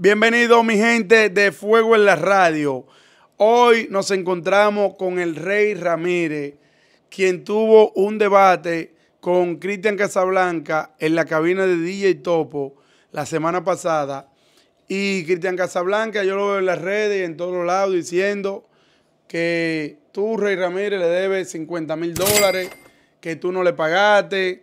Bienvenido mi gente de Fuego en la Radio. Hoy nos encontramos con el Rey Ramírez, quien tuvo un debate con Cristian Casablanca en la cabina de DJ Topo la semana pasada. Y Cristian Casablanca, yo lo veo en las redes y en todos lados diciendo que tú, Rey Ramírez, le debes 50 mil dólares, que tú no le pagaste,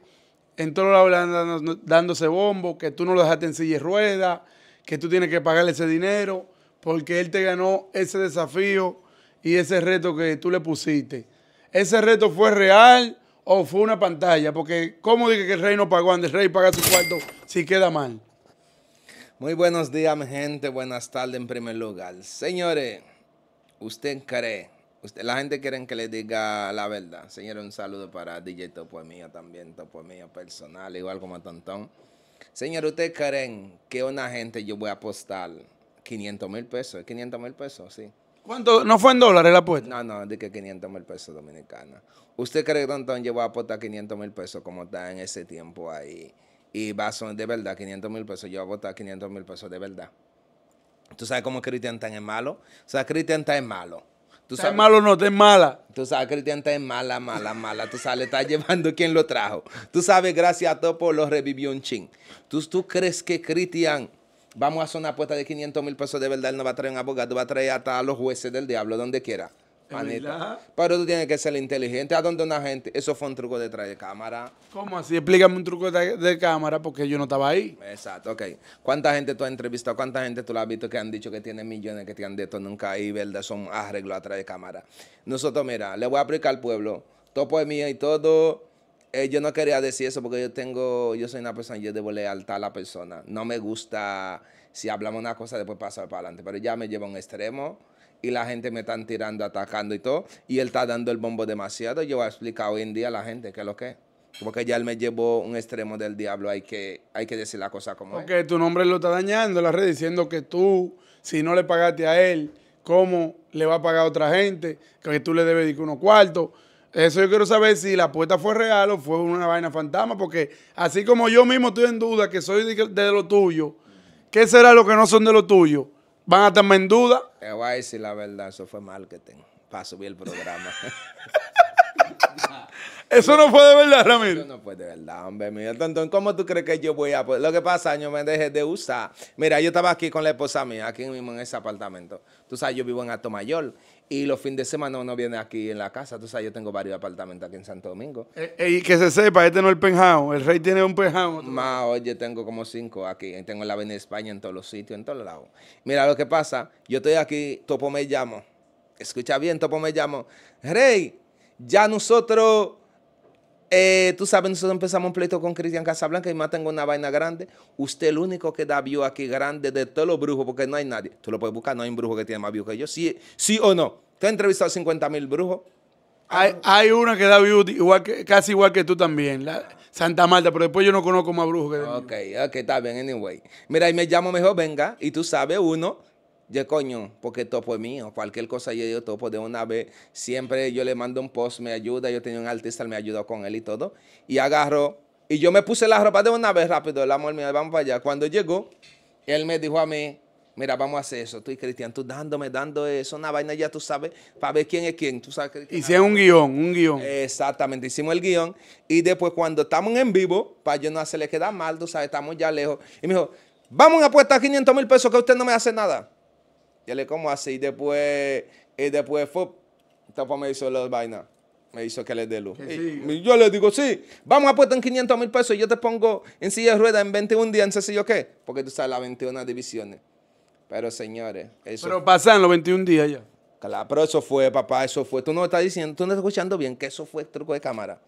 en todos lados dándose bombo, que tú no lo dejaste en silla y rueda que tú tienes que pagarle ese dinero porque él te ganó ese desafío y ese reto que tú le pusiste. ¿Ese reto fue real o fue una pantalla? Porque ¿cómo dije que el rey no pagó? Antes el rey paga su cuarto si queda mal. Muy buenos días, mi gente. Buenas tardes en primer lugar. Señores, usted cree, la gente quiere que le diga la verdad. Señores, un saludo para DJ Topo Mía también, Topo Mía personal, igual como a Tontón. Señor, ¿usted creen que una gente yo voy a apostar 500 mil pesos? 500 mil pesos, sí. ¿Cuánto? ¿No fue en dólares la apuesta? No, no, dije 500 mil pesos dominicanos. ¿Usted cree que yo voy a apostar 500 mil pesos como está en ese tiempo ahí? Y va a ser de verdad 500 mil pesos. Yo voy a apostar 500 mil pesos de verdad. ¿Tú sabes cómo Cristian tan es malo? O sea, Cristian tan es malo Tú sabes, malo no, te mala. Tú sabes, Cristian, te es mala, mala, mala. Tú sabes, le estás llevando quien lo trajo. Tú sabes, gracias a Topo lo revivió un ching. ¿Tú, tú crees que Cristian, vamos a hacer una apuesta de 500 mil pesos de verdad, él no va a traer un abogado, va a traer hasta a los jueces del diablo, donde quiera? Pero tú tienes que ser inteligente. ¿A donde una gente? Eso fue un truco detrás de cámara. ¿Cómo así? Explícame un truco de, de, cámara porque yo no estaba ahí. Exacto, ok. ¿Cuánta gente tú has entrevistado? ¿Cuánta gente tú la has visto que han dicho que tienen millones, que te han dicho nunca ahí, verdad? Son arreglos atrás de cámara. Nosotros, mira, le voy a aplicar al pueblo. Topo es mío y todo. Eh, yo no quería decir eso porque yo tengo, yo soy una persona, yo debo lealtad a la persona. No me gusta si hablamos una cosa después pasar para adelante, pero ya me lleva a un extremo y la gente me están tirando, atacando y todo. Y él está dando el bombo demasiado. Yo voy a explicar hoy en día a la gente qué es lo que es. Porque ya él me llevó un extremo del diablo. Hay que, hay que decir la cosa como Porque tu nombre lo está dañando la red, diciendo que tú, si no le pagaste a él, ¿cómo le va a pagar a otra gente? Que tú le debes unos cuartos. Eso yo quiero saber si la apuesta fue real o fue una vaina fantasma, porque así como yo mismo estoy en duda que soy de lo tuyo, ¿qué será lo que no son de lo tuyo? van a estar en duda. Te voy a decir la verdad, eso fue mal marketing para subir el programa. Eso no fue de verdad, Ramiro. no fue de verdad, hombre mío. Entonces, ¿cómo tú crees que yo voy a Lo que pasa, yo me dejé de usar. Mira, yo estaba aquí con la esposa mía, aquí mismo en ese apartamento. Tú sabes, yo vivo en Alto Mayor. Y los fines de semana uno viene aquí en la casa. Tú sabes, yo tengo varios apartamentos aquí en Santo Domingo. Eh, eh, y que se sepa, este no es el El rey tiene un penthouse. Más, oye, tengo como cinco aquí. Tengo la Avenida España en todos los sitios, en todos lados. Mira, lo que pasa, yo estoy aquí, Topo me llamo escucha bien, Topo me llamo. Rey, ya nosotros, eh, tú sabes, nosotros empezamos un pleito con Cristian Casablanca y más tengo una vaina grande. Usted el único que da view aquí grande de todos los brujos, porque no hay nadie. Tú lo puedes buscar, no hay un brujo que tiene más view que yo. Sí, sí o no. Te he entrevistado a 50 mil brujos. Hay, una que da view igual que, casi igual que tú también, la Santa Marta, pero después yo no conozco más brujos que Ok, ok, está bien, anyway. Mira, y me llamo mejor, venga, y tú sabes, uno yo, coño, porque topo es mío. Cualquier cosa yo, digo topo de una vez. Siempre yo le mando un post, me ayuda. Yo tenía un artista, me ayudó con él y todo. Y agarro. Y yo me puse la ropa de una vez rápido. El amor mío, vamos para allá. Cuando llegó, él me dijo a mí, mira, vamos a hacer eso. Tú y Cristian, tú dándome, dando eso, una vaina ya tú sabes, para ver quién es quién. Tú sabes, Cristian. Hice un guión, un guión. Exactamente, hicimos el guión. Y después cuando estamos en vivo, para yo no hacerle quedar mal, tú sabes, estamos ya lejos. Y me dijo, vamos a apuestar 500 mil pesos que usted no me hace nada. Yo le como así y después, y después fue, me hizo las vainas. Me hizo que le dé luz. yo le digo, sí, vamos a puesto en 500 mil pesos y yo te pongo en silla de ruedas en 21 días, en ese qué, porque tú sabes las 21 divisiones. Pero señores, eso. Pero pasan los 21 días ya. Claro, pero eso fue, papá, eso fue. Tú no estás diciendo, tú no estás escuchando bien que eso fue el truco de cámara.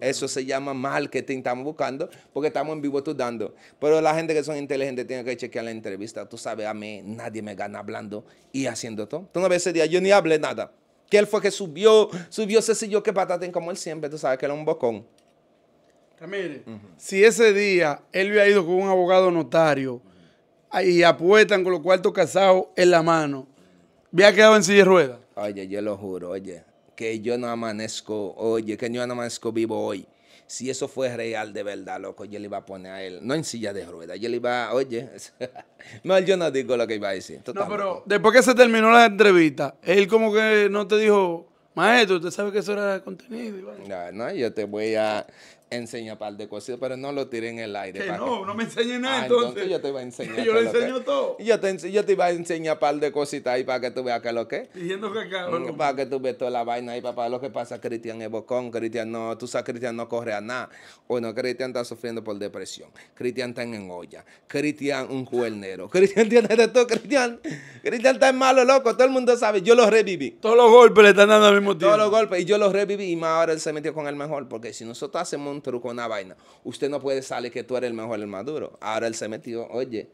Eso se llama mal que te estamos buscando, porque estamos en vivo estudiando. Pero la gente que son inteligentes tiene que chequear la entrevista. Tú sabes, a mí nadie me gana hablando y haciendo todo. Tú no ves ese día, yo ni hablé nada. Que él fue que subió, subió ese sillón que pataten como él siempre, tú sabes que era un bocón. Ramírez, si ese día él hubiera ido con un abogado notario y apuestan con los cuartos casados en la mano, hubiera quedado en silla de ruedas. Oye, yo lo juro, oye, que yo no amanezco, oye, que yo no amanezco vivo hoy. Si eso fue real de verdad, loco, yo le iba a poner a él, no en silla de ruedas, yo le iba, a, oye, No, yo no digo lo que iba a decir. no, pero después que se terminó la entrevista, él como que no te dijo, maestro, usted sabe que eso era contenido. No, no, yo te voy a, enseña un par de cositas pero no lo tire en el aire. Que no, no me enseñe nada ah, entonces. Yo te iba a enseñar. yo le enseño todo. Yo te, yo te iba a enseñar un par de cositas ahí para que tú veas que lo que. Diciendo que acá. Para que tú veas toda la vaina ahí, papá. Lo que pasa, Cristian es bocón. Cristian no, tú sabes, Cristian no corre a nada. Bueno, Cristian está sufriendo por depresión. Cristian está en olla. Cristian un cuernero. Cristian tiene de todo. Cristian, Cristian está en malo, loco. Todo el mundo sabe. Yo lo reviví. Todos los golpes le están dando al mismo tiempo. Todos los golpes. Y yo lo reviví. Y más ahora él se metió con el mejor. Porque si nosotros hacemos truco, una vaina. Usted no puede salir que tú eres el mejor, el maduro. Ahora él se metió, oye,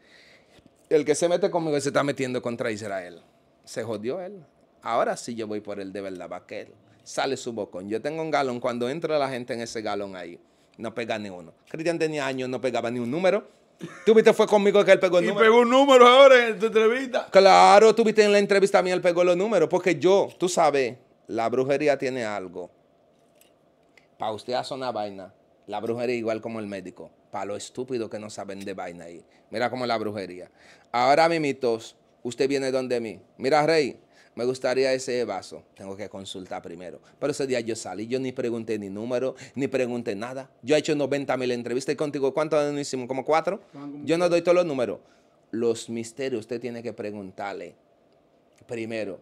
el que se mete conmigo se está metiendo contra Israel. Se jodió él. Ahora sí yo voy por él de verdad, vaquero. Sale su bocón. Yo tengo un galón. Cuando entra la gente en ese galón ahí, no pega ni uno. Cristian tenía años, no pegaba ni un número. Tú viste, fue conmigo que él pegó el número. pegó un número ahora en tu entrevista. Claro, tú viste en la entrevista a mí, él pegó los números. Porque yo, tú sabes, la brujería tiene algo. Para usted hace una vaina, la brujería igual como el médico. Para lo estúpido que no saben de vaina ahí. Mira es la brujería. Ahora, mimitos, usted viene donde mí. Mira, Rey, me gustaría ese vaso. Tengo que consultar primero. Pero ese día yo salí, yo ni pregunté ni número, ni pregunté nada. Yo he hecho 90 mil entrevistas contigo, ¿Cuántos no hicimos? ¿Como cuatro? Yo no doy todos los números. Los misterios, usted tiene que preguntarle primero.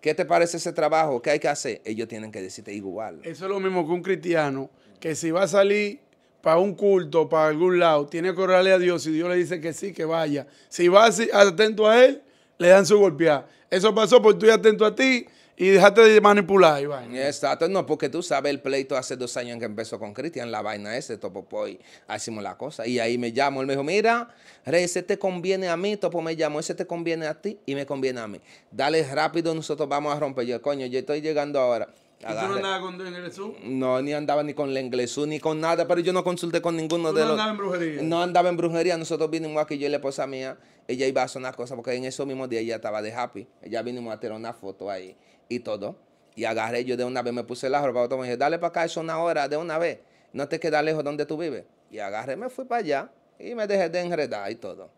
¿Qué te parece ese trabajo? ¿Qué hay que hacer? Ellos tienen que decirte igual. Eso es lo mismo que un cristiano que si va a salir para un culto, para algún lado, tiene que orarle a Dios y Dios le dice que sí, que vaya. Si va atento a él, le dan su golpeada. Eso pasó porque estoy atento a ti y dejaste de manipular, Iván. Exacto, no, porque tú sabes el pleito hace dos años que empezó con Cristian, la vaina ese, topo, hoy hacemos la cosa. Y ahí me llamó, él me dijo, mira, ese te conviene a mí, Topo me llamó, ese te conviene a ti y me conviene a mí. Dale rápido, nosotros vamos a romper. Yo, coño, yo estoy llegando ahora. ¿Y tú no andabas con Lenglesú? No, ni andaba ni con Lenglesú, ni con nada, pero yo no consulté con ninguno de los. No andaba en brujería. No andaba en brujería. Nosotros vinimos aquí, yo y la esposa mía, ella iba a hacer una cosa, porque en esos mismos días ella estaba de happy. Ella vinimos a tirar una foto ahí y todo. Y agarré yo de una vez, me puse la ropa, me dije, dale para acá, es una hora, de una vez. No te quedas lejos donde tú vives. Y agarré, me fui para allá y me dejé de enredar y todo.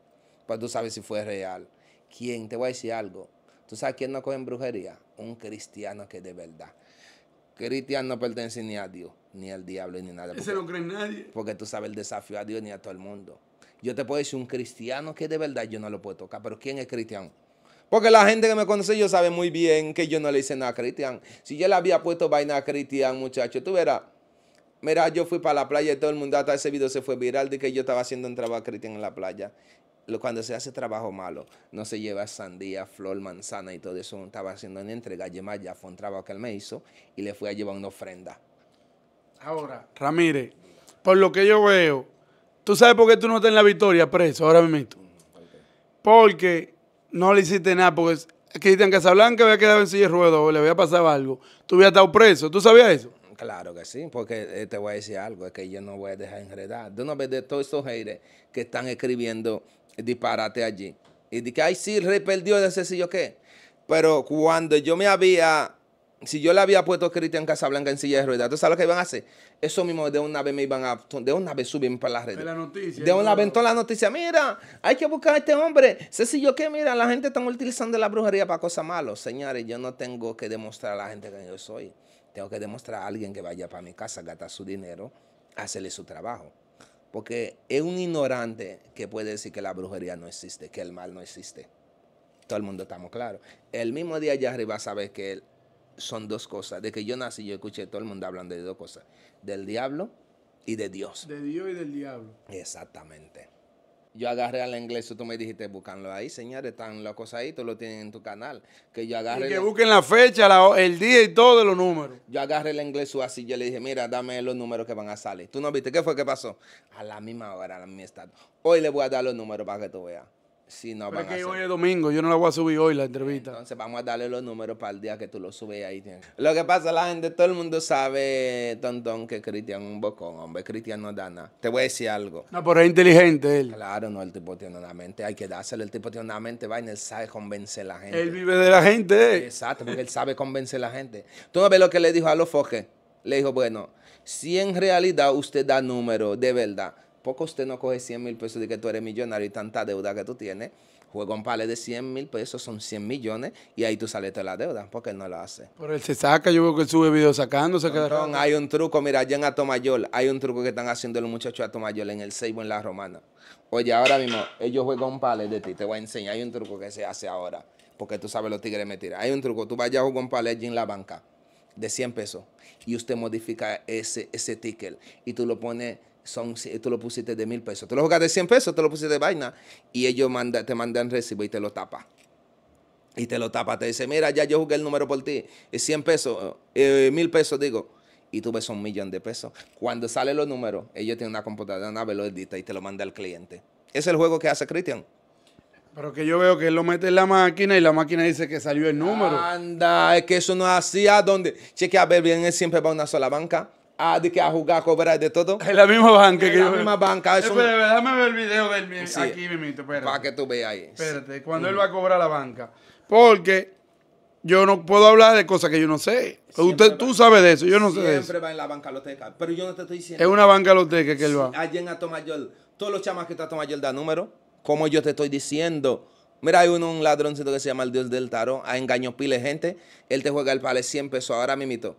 Pues tú sabes si fue real. ¿Quién? Te voy a decir algo. ¿Tú sabes quién no coge en brujería? Un cristiano que de verdad Cristian no pertenece ni a Dios, ni al diablo, ni nada. Ese no cree nadie. Porque tú sabes el desafío a Dios ni a todo el mundo. Yo te puedo decir un cristiano que de verdad yo no lo puedo tocar, pero ¿quién es cristiano? Porque la gente que me conoce yo sabe muy bien que yo no le hice nada a Cristian. Si yo le había puesto vaina a Cristian, muchacho, tú verás. Mira, yo fui para la playa y todo el mundo hasta ese video se fue viral de que yo estaba haciendo un trabajo a Cristian en la playa cuando se hace trabajo malo, no se lleva sandía, flor, manzana y todo eso. Estaba haciendo una entrega. Además, ya fue un trabajo que él me hizo y le fui a llevar una ofrenda. Ahora, Ramírez, por lo que yo veo, ¿tú sabes por qué tú no estás en la victoria preso ahora mismo? Porque no le hiciste nada, porque Cristian Casablanca había quedado en silla de ruedo, le había pasado algo. Tú habías estado preso. ¿Tú sabías eso? Claro que sí, porque eh, te voy a decir algo, es que yo no voy a dejar enredar. De una vez de todos esos haters que están escribiendo disparate allí. Y de que, ay, sí, Rey perdió, de ese sí yo qué. Pero cuando yo me había, si yo le había puesto a Cristian Casablanca en silla de ruedas, ¿tú sabes lo que iban a hacer? Eso mismo de una vez me iban a, de una vez suben para las redes. De la noticia. De una vez, en toda la noticia, mira, hay que buscar a este hombre. Sé si yo qué, mira, la gente está utilizando la brujería para cosas malas. Señores, yo no tengo que demostrar a la gente que yo soy. Tengo que demostrar a alguien que vaya para mi casa, gastar su dinero, hacerle su trabajo. Porque es un ignorante que puede decir que la brujería no existe, que el mal no existe. Todo el mundo estamos claro. El mismo día allá arriba sabe que son dos cosas. De que yo nací, yo escuché todo el mundo hablando de dos cosas. Del diablo y de Dios. De Dios y del diablo. Exactamente. Yo agarré al inglés, tú me dijiste, búscanlo ahí, señores, están las cosas ahí, tú lo tienes en tu canal. Que yo agarré. Y que busquen la fecha, el día y todos los números. Yo agarré el inglés así, yo le dije, mira, dame los números que van a salir. ¿Tú no viste? ¿Qué fue que pasó? A la misma hora, a la misma estado. Hoy le voy a dar los números para que tú veas si no Pero hoy es domingo, yo no la voy a subir hoy la entrevista. Entonces vamos a darle los números para el día que tú lo subes ahí. Lo que pasa, la gente, todo el mundo sabe, tontón, que Cristian es un bocón, hombre. Cristian no da nada. Te voy a decir algo. No, pero es inteligente él. Claro, no, el tipo tiene una mente. Hay que dárselo. El tipo tiene una mente, va y él sabe convencer a la gente. Él vive de la gente, eh. Exacto, porque él sabe convencer a la gente. Tú no ves lo que le dijo a los foques. Le dijo, bueno, si en realidad usted da números de verdad, poco usted no coge 100 mil pesos de que tú eres millonario y tanta deuda que tú tienes. Juega un palet de 100 mil pesos, son 100 millones, y ahí tú sales de la deuda, porque él no lo hace. Pero él se saca, yo veo que él sube videos sacando, se quedaron. Hay un truco, mira, allá en Atomayor, hay un truco que están haciendo los muchachos de Atomayor en el Seibo, en La Romana. Oye, ahora mismo, ellos juegan un palet de ti, te voy a enseñar, hay un truco que se hace ahora, porque tú sabes los tigres me tiran. Hay un truco, tú vayas a jugar un palet allí en la banca, de 100 pesos, y usted modifica ese, ese ticket, y tú lo pones son, tú lo pusiste de mil pesos. Tú lo jugaste de 100 pesos, tú lo pusiste de vaina y ellos te mandan recibo y te lo tapa. Y te lo tapa, te dice, mira, ya yo jugué el número por ti, 100 pesos, eh, eh, mil pesos, digo. Y tú ves un millón de pesos. Cuando salen los números, ellos tienen una computadora, una velodita y te lo manda al cliente. Es el juego que hace Cristian. Pero que yo veo que él lo mete en la máquina y la máquina dice que salió el número. Anda, es que eso no hacía donde... Cheque a ver bien, él siempre va a una sola banca. Ah, de que a jugar, a cobrar de todo. En la misma banca. En la misma banca. déjame ver el video del Aquí, mimito, espérate. Para que tú veas ahí. Espérate, cuando él va a cobrar la banca. Porque yo no puedo hablar de cosas que yo no sé. Usted, tú sabes de eso, yo no sé de eso. Siempre va en la banca loteca. Pero yo no te estoy diciendo. Es una banca loteca que él va. Allí en Atomayor. Todos los chamas que están Atomayor da número. Como yo te estoy diciendo. Mira, hay uno, un ladroncito que se llama el Dios del Tarot. Ha engañado pile gente. Él te juega el de 100 pesos ahora, mimito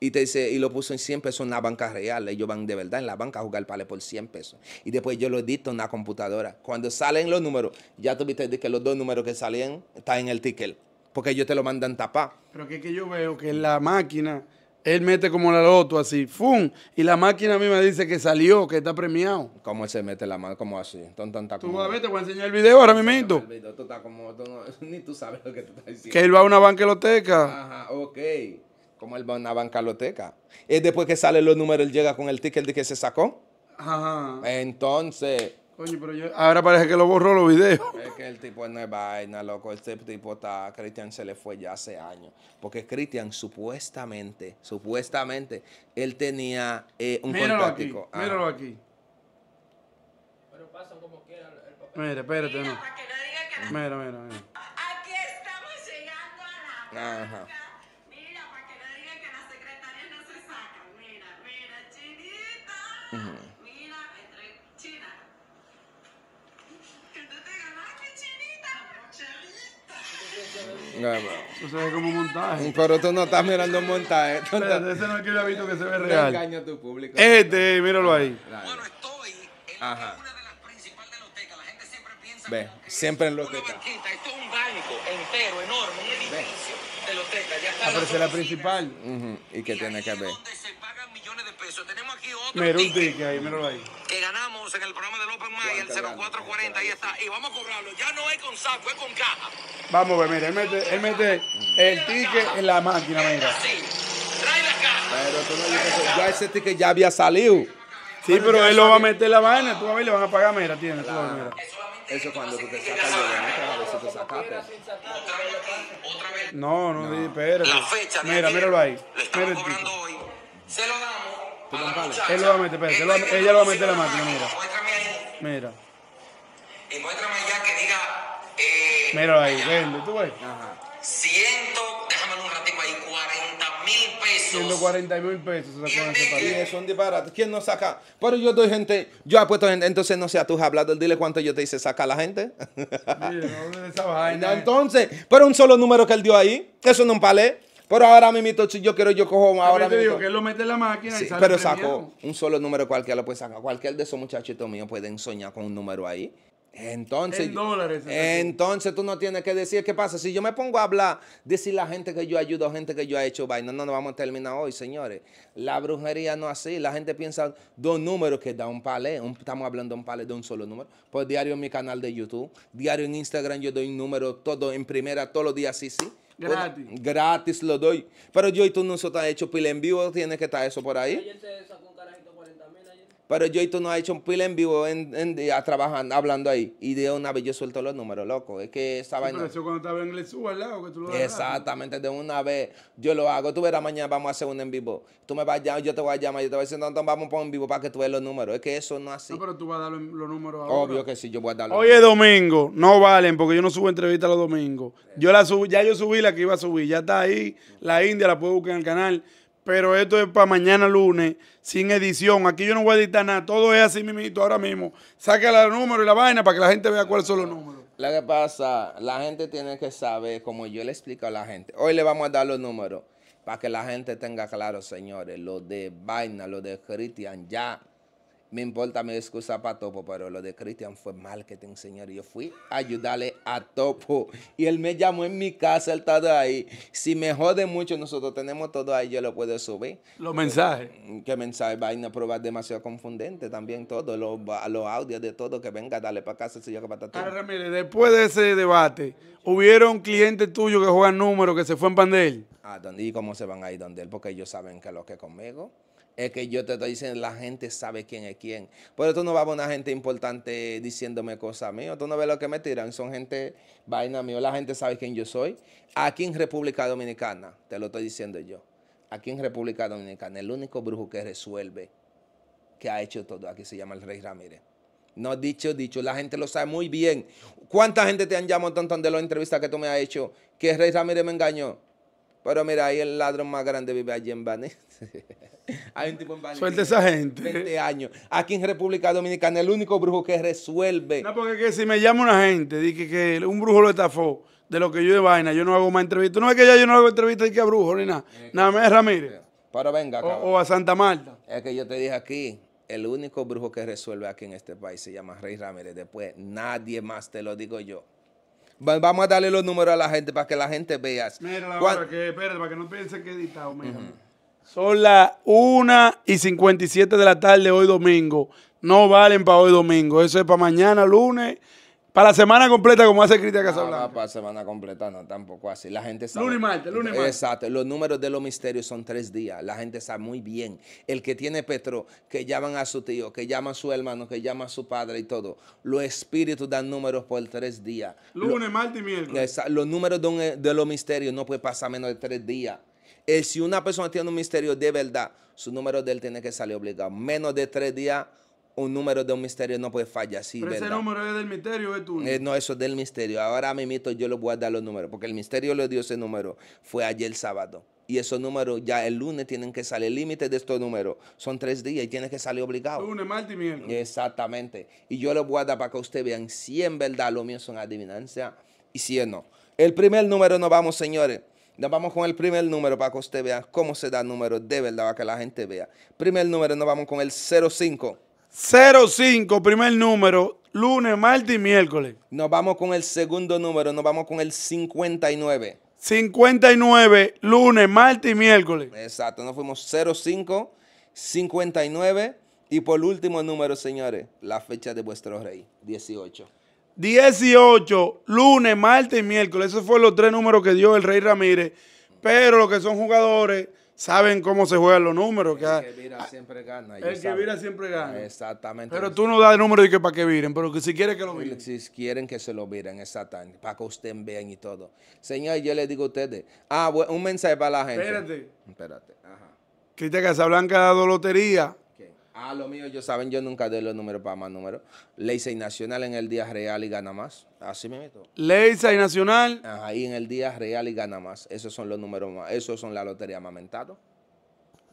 y te dice, y lo puso en 100 pesos en la banca real. Ellos van de verdad en la banca a jugar palo por 100 pesos. Y después yo lo edito en la computadora. Cuando salen los números, ya tú viste que los dos números que salían están en el ticket. Porque ellos te lo mandan tapar. Pero que es que yo veo que en la máquina, él mete como la loto así, ¡fum! Y la máquina a mí me dice que salió, que está premiado. ¿Cómo se mete la mano? ¿Cómo así? tú vas a ver, te voy a enseñar el video ahora mismo. Ni tú sabes lo que tú estás diciendo. Que él va a una banca loteca. Ajá, ok. Como él va a una bancaloteca. Es después que salen los números, él llega con el ticket de que se sacó. Ajá. Entonces. Coño, pero yo, ahora parece que lo borró los videos. Es que el tipo no es vaina, loco. Este tipo está. Cristian se le fue ya hace años. Porque Cristian, supuestamente, supuestamente, él tenía eh, un míralo Aquí, ah. Míralo aquí. Pero pasa como quieran el papel. Mira, espérate, Para que no que no. Mira, mira, mira. Aquí estamos llegando a la. Ajá. Mira, me trae China. ¿Qué te ganaste, chinita? Chavita. Eso se ve como un montaje. Pero tú no estás mirando un montaje. Pero ese no es que yo he visto que se ve real. engaña a tu público. Este, míralo ahí. Bueno, estoy en Ajá. una de las principales de la loteca. La gente siempre piensa. Ve, siempre en lo que. esto es un banco entero, enorme, un edificio Ve. de Ya está ah, pero es la principal. Uh ¿Y qué tiene que ver? eso. Tenemos aquí otro mira ticket, ticket ahí, ahí. que ganamos en el programa del Open Mind, el 0440, ahí está. Y vamos a cobrarlo. Ya no es con saco, es con caja. Vamos a ver, mira, él mete, él mete el ticket en la máquina, mira. Sí, trae la caja. Pero tú no dices, ya ese ticket ya había salido. Sí, pero él lo va a meter la vaina, tú a ver, le van a pagar, mira, tiene, tú es Eso cuando tú te sacas de la a te sacas. No, no, no. espérate. Mira, míralo ahí. Le estamos cobrando hoy. Se lo damos. Él lo va a meter, espérate, ella lo va a meter la máquina, mira. Muéstrame ahí. Mira. Y muéstrame allá que diga. Eh, ahí, vende, tú ves. Ajá. 100, déjamelo un ratito ahí, 40 mil pesos. 140 mil pesos se Son disparates. ¿Quién no saca? Pero yo doy gente, yo apuesto gente, entonces no seas tú hablado, dile cuánto yo te hice saca a la gente. Mira, esa vaina. Entonces, pero un solo número que él dio ahí, eso no es un palé. Pero ahora mismo, si yo quiero, yo cojo ahora digo que lo mete en la máquina Pero sacó un solo número cualquiera lo puede sacar. Cualquier de esos muchachitos míos pueden soñar con un número ahí. Entonces, entonces tú no tienes que decir qué pasa. Si yo me pongo a hablar, decir la gente que yo ayudo, gente que yo he hecho vaina, no, no, no vamos a terminar hoy, señores. La brujería no es así. La gente piensa dos números que da un palé. estamos hablando de un palé de un solo número. Pues diario en mi canal de YouTube, diario en Instagram yo doy un número todo en primera, todos los días, sí, sí. Gratis. gratis lo doy. Pero yo y tú no se está hecho pila en vivo, tiene que estar eso por ahí. Pero yo y tú no ha hecho un pila en vivo en, en, trabajando, hablando ahí. Y de una vez yo suelto los números, loco. Es que esa sí, vaina. Pero eso cuando estaba en el sub al lado, que tú lo Exactamente, de una vez yo lo hago. Tú verás mañana, vamos a hacer un en vivo. Tú me vas a llamar, yo te voy a llamar, yo te voy a decir, no, vamos a un en vivo para que tú veas los números. Es que eso no es así. No, pero tú vas a dar los, números ahora. Obvio que sí, yo voy a dar los Hoy es domingo, no valen, porque yo no subo entrevistas los domingos. Yo la subo, ya yo subí la que iba a subir, ya está ahí. La India la puedo buscar en el canal pero esto es para mañana lunes, sin edición. Aquí yo no voy a editar nada, todo es así mimito, ahora mismo. saca los números y la vaina para que la gente vea cuáles son los números. La que pasa, la gente tiene que saber, como yo le explico a la gente, hoy le vamos a dar los números para que la gente tenga claro, señores, lo de vaina, lo de Cristian, ya me importa mi excusa para Topo, pero lo de Cristian fue mal que te señor. Yo fui a ayudarle a Topo. Y él me llamó en mi casa, él estaba ahí. Si me jode mucho, nosotros tenemos todo ahí, yo lo puedo subir. Los mensajes. Mm, ¿Qué mensaje? Vaina probar demasiado confundente también todo. Los, audios de todo, que venga, dale para casa, señor que para Ahora, mire, después de ese debate, ¿hubieron cliente tuyo que juegan número, que se fue en pandel? Ah, ¿Y cómo se van ahí donde él? Porque ellos saben que lo que conmigo. Es que yo te estoy diciendo, la gente sabe quién es quién. Pero tú no vas a una gente importante diciéndome cosas mías. Tú no ves lo que me tiran. Son gente vaina mío. La gente sabe quién yo soy. Aquí en República Dominicana, te lo estoy diciendo yo. Aquí en República Dominicana, el único brujo que resuelve, que ha hecho todo, aquí se llama el Rey Ramírez. No dicho, dicho, la gente lo sabe muy bien. ¿Cuánta gente te han llamado tanto de las entrevistas que tú me has hecho que el Rey Ramírez me engañó? Pero mira, ahí el ladrón más grande vive allí en Baní. Hay un tipo en Baní. Suelta esa gente. 20 años. Aquí en República Dominicana, el único brujo que resuelve. No, porque que si me llama una gente, dije que, un brujo lo estafó de lo que yo de vaina, yo no hago más entrevistas. No es que ya yo no hago entrevistas y que a brujo ni nada. Eh, nada más Ramírez. Pero venga, acá. o a Santa Marta. Es que yo te dije aquí, el único brujo que resuelve aquí en este país se llama Rey Ramírez. Después, nadie más, te lo digo yo. Vamos a darle los números a la gente para que la gente vea. Mira que, espérate, para que no piense que he editado, Son las 1 y 57 de la tarde hoy domingo. No valen para hoy domingo. Eso es para mañana lunes para la semana completa, como hace Cristian Casablanca. No, para la semana completa, no, tampoco así. La gente sabe. Lunes y martes, lunes martes. Exacto. Los números de los misterios son tres días. La gente sabe muy bien. El que tiene Petro, que llaman a su tío, que llama a su hermano, que llama a su padre y todo. Los espíritus dan números por tres días. Lunes, martes y miércoles. Los números de, los misterios no pueden pasar menos de tres días eh, si una persona tiene un misterio de verdad, su número de él tiene que salir obligado. Menos de tres días un número de un misterio no puede fallar, Pero ese número es del misterio, es tu Eh, no, eso es del misterio. Ahora mito yo le voy a dar los números, porque el misterio le dio ese número, fue ayer sábado. Y esos números ya el lunes tienen que salir. El límite de estos números son tres días y tienen que salir obligado. Lunes, martes y Exactamente. Y yo le voy a dar para que ustedes vean si en verdad lo mío son adivinanzas y si no. El primer número nos vamos, señores. Nos vamos con el primer número para que usted vea cómo se da el número de verdad, para que la gente vea. Primer número nos vamos con el 05. 05, primer número, lunes, martes y miércoles. Nos vamos con el segundo número, nos vamos con el 59. 59, lunes, martes y miércoles. Exacto, nos fuimos 05, 59 y por último número, señores, la fecha de vuestro rey, 18. 18, lunes, martes y miércoles. Esos fueron los tres números que dio el Rey Ramírez. Pero los que son jugadores saben cómo se juegan los números. Que el que ah, vira siempre gana. El que vira siempre gana. Exactamente. Pero tú no das el número y que para que viren, pero que si quieren que lo miren. Si quieren que se lo miren, exactamente. Para que ustedes vean y todo. Señor, yo les digo a ustedes. Ah, un mensaje para la gente. Espérate. Espérate. Ajá. Cristian Casablanca ha dado lotería. Ah, lo mío, yo saben, yo nunca doy los números para más números. Ley 6 Nacional en el día real y gana más. Así me meto. Ley 6 Nacional. Ahí en el día real y gana más. Esos son los números más. Esos son la lotería más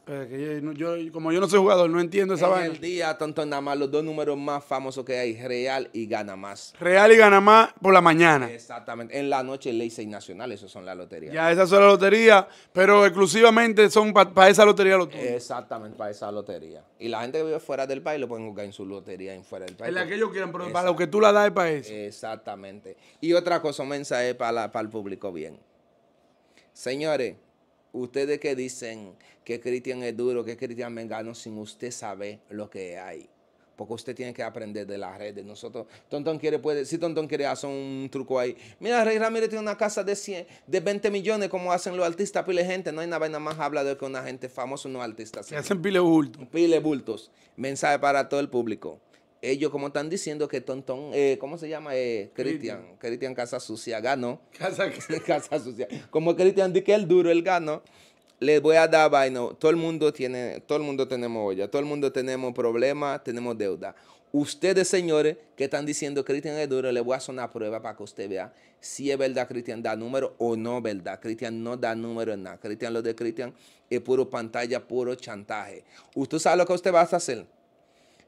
eh, como yo no soy jugador, no entiendo esa vaina. En el día, tanto nada más, los dos números más famosos que hay, Real y Gana Más. Real y Gana Más por la mañana. Exactamente. En la noche, Ley 6 Nacional, esas son las loterías. Ya, esas son las loterías, pero exclusivamente son para esa lotería los Exactamente, para esa lotería. Y la gente que vive fuera del país lo pueden jugar en su lotería en fuera del país. En la que ellos quieren pero para lo que tú la das es para eso. Exactamente. Y otra cosa, mensaje para, para el público bien. Señores, Ustedes que dicen que Cristian es duro, que Cristian vengano, sin usted saber lo que hay. Porque usted tiene que aprender de las redes. Nosotros, quiere, puede, si Tontón quiere hacer un truco ahí. Mira, Rey Ramírez tiene una casa de 100, de 20 millones, como hacen los artistas pile gente. No hay nada más hablado que una gente famosa, unos artistas. Se hacen pile bultos. Pile bultos. Mensaje para todo el público ellos como están diciendo que Tontón, eh, ¿cómo se llama? Eh, Cristian, Cristian Casa Sucia ganó. Casa, Casa Sucia. Como Cristian dice que el duro, el gano Les voy a dar vaino todo el mundo tiene, todo el mundo tenemos olla, todo el mundo tenemos problemas, tenemos deuda. Ustedes, señores, que están diciendo Cristian es duro, le voy a hacer una prueba para que usted vea si es verdad Cristian da número o no verdad. Cristian no da número en nada. Cristian, lo de Cristian es puro pantalla, puro chantaje. Usted sabe lo que usted va a hacer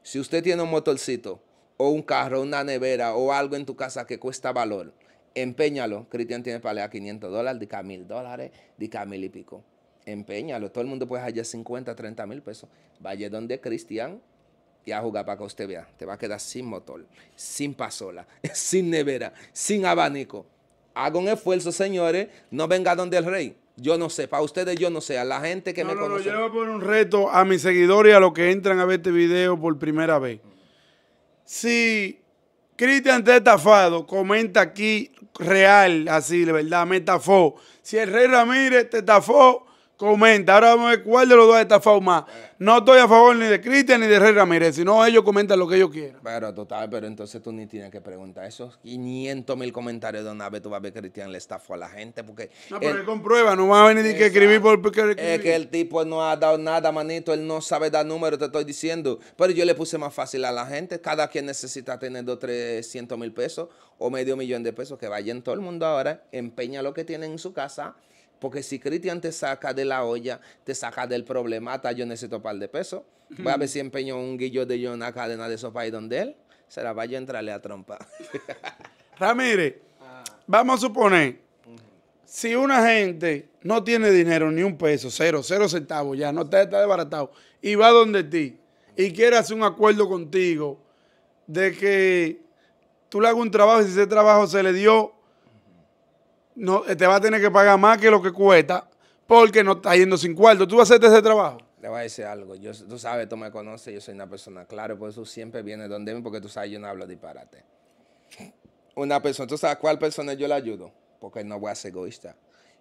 si usted tiene un motorcito o un carro, una nevera o algo en tu casa que cuesta valor, empeñalo. Cristian tiene para 500 dólares, de mil dólares, dica mil y pico. Empeñalo. Todo el mundo puede hallar 50, 30 mil pesos. Vaya donde Cristian y a jugar para que usted vea. Te va a quedar sin motor, sin pasola, sin nevera, sin abanico. Haga un esfuerzo, señores. No venga donde el rey yo no sé, para ustedes yo no sé, a la gente que me conoce. No, yo voy a poner un reto a mis seguidores y a los que entran a ver este video por primera vez. Si Cristian te estafado, comenta aquí real, así, de verdad, me estafó. Si el Rey Ramírez te estafó, Comenta, ahora vamos a ver cuál de los dos ha estafado más. No estoy a favor ni de Cristian ni de Rey Ramírez, sino ellos comentan lo que ellos quieran. Pero total, pero entonces tú ni tienes que preguntar esos 500 mil comentarios de una vez tú vas a ver que Cristian le estafó a la gente. porque No, pero él, comprueba, no va a venir ni que escribir por porque Es que el tipo no ha dado nada, manito, él no sabe dar números, te estoy diciendo. Pero yo le puse más fácil a la gente, cada quien necesita tener dos, 300 mil pesos o medio millón de pesos, que vaya en todo el mundo ahora, empeña lo que tienen en su casa porque si Cristian te saca de la olla, te saca del problemata, yo necesito par de pesos. Voy a ver si empeño un guillo de yo en una cadena de esos y donde él se la vaya a entrarle a trompa. Ramírez, ah. vamos a suponer, si una gente no tiene dinero ni un peso, cero, cero centavos ya, no está, está desbaratado, y va donde ti y quiere hacer un acuerdo contigo de que tú le hagas un trabajo y ese trabajo se le dio no, te va a tener que pagar más que lo que cuesta porque no está yendo sin cuarto. ¿Tú vas a hacerte ese trabajo? te voy a decir algo. tú sabes, tú me conoces, yo soy una persona clara, por eso siempre viene donde mí, porque tú sabes, yo no hablo disparate. Una persona, ¿tú sabes cuál persona yo le ayudo? Porque no voy a ser egoísta.